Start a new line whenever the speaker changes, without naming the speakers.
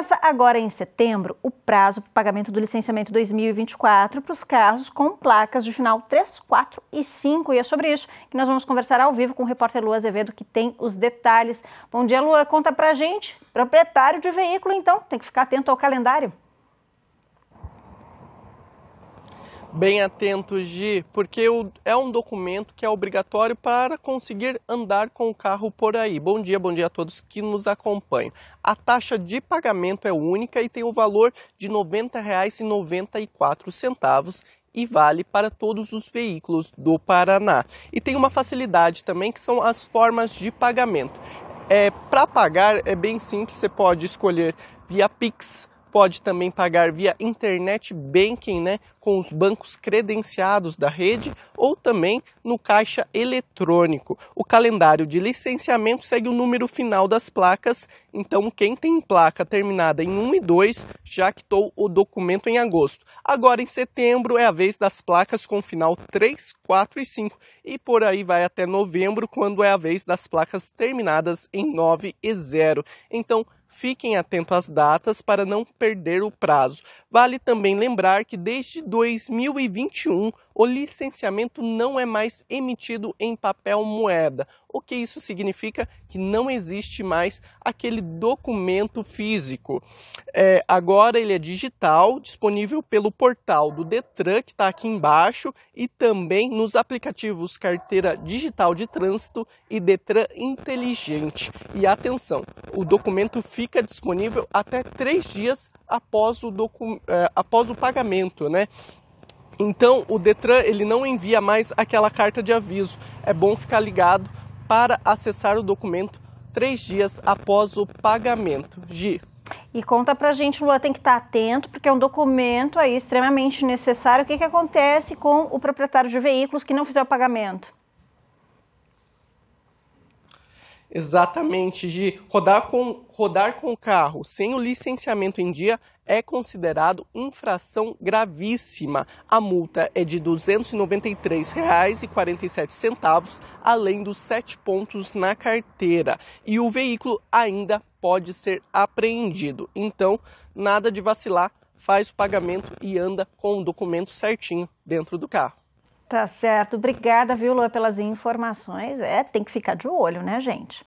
Começa agora em setembro o prazo para o pagamento do licenciamento 2024 para os carros com placas de final 3, 4 e 5. E é sobre isso que nós vamos conversar ao vivo com o repórter Lua Azevedo, que tem os detalhes. Bom dia, Lua. Conta pra gente, proprietário de veículo, então, tem que ficar atento ao calendário.
bem atentos de porque é um documento que é obrigatório para conseguir andar com o carro por aí. Bom dia, bom dia a todos que nos acompanham. A taxa de pagamento é única e tem o valor de R$ 90,94 e vale para todos os veículos do Paraná. E tem uma facilidade também que são as formas de pagamento. É, para pagar é bem simples, você pode escolher via Pix, pode também pagar via internet banking, né, com os bancos credenciados da rede ou também no caixa eletrônico. O calendário de licenciamento segue o número final das placas, então quem tem placa terminada em 1 e 2 já quitou o documento em agosto. Agora em setembro é a vez das placas com final 3, 4 e 5 e por aí vai até novembro quando é a vez das placas terminadas em 9 e 0. Então Fiquem atentos às datas para não perder o prazo. Vale também lembrar que desde 2021 o licenciamento não é mais emitido em papel moeda. O que isso significa? Que não existe mais aquele documento físico. É, agora ele é digital, disponível pelo portal do Detran, que está aqui embaixo, e também nos aplicativos Carteira Digital de Trânsito e Detran Inteligente. E atenção, o documento fica disponível até três dias após o, docu, é, após o pagamento, né? Então o Detran ele não envia mais aquela carta de aviso. É bom ficar ligado para acessar o documento três dias após o pagamento. Gi.
E conta pra gente, Lua, tem que estar tá atento, porque é um documento aí extremamente necessário. O que, que acontece com o proprietário de veículos que não fizer o pagamento?
Exatamente, Gi. Rodar com, rodar com o carro sem o licenciamento em dia é considerado infração gravíssima. A multa é de R$ 293,47, além dos sete pontos na carteira. E o veículo ainda pode ser apreendido. Então, nada de vacilar, faz o pagamento e anda com o documento certinho dentro do carro.
Tá certo. Obrigada, viu, Lua, pelas informações. É, tem que ficar de olho, né, gente?